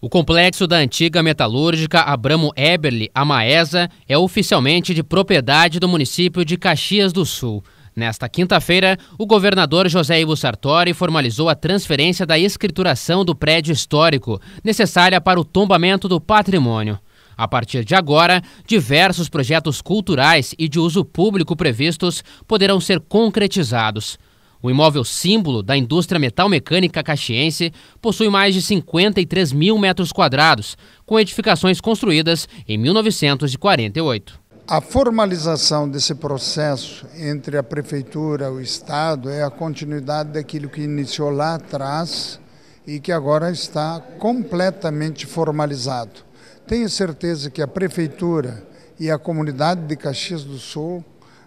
O complexo da antiga metalúrgica Abramo Eberle, a Maesa, é oficialmente de propriedade do município de Caxias do Sul. Nesta quinta-feira, o governador José Ivo Sartori formalizou a transferência da escrituração do prédio histórico, necessária para o tombamento do patrimônio. A partir de agora, diversos projetos culturais e de uso público previstos poderão ser concretizados. O imóvel símbolo da indústria metal-mecânica caxiense possui mais de 53 mil metros quadrados, com edificações construídas em 1948. A formalização desse processo entre a Prefeitura e o Estado é a continuidade daquilo que iniciou lá atrás e que agora está completamente formalizado. Tenho certeza que a Prefeitura e a comunidade de Caxias do Sul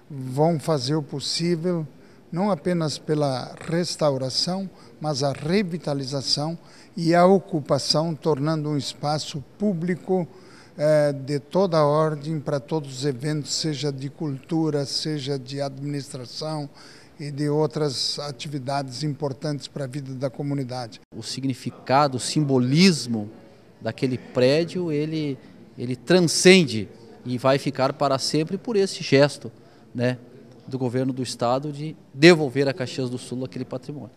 vão fazer o possível não apenas pela restauração, mas a revitalização e a ocupação, tornando um espaço público eh, de toda a ordem para todos os eventos, seja de cultura, seja de administração e de outras atividades importantes para a vida da comunidade. O significado, o simbolismo daquele prédio, ele, ele transcende e vai ficar para sempre por esse gesto, né? do governo do estado de devolver a Caxias do Sul aquele patrimônio.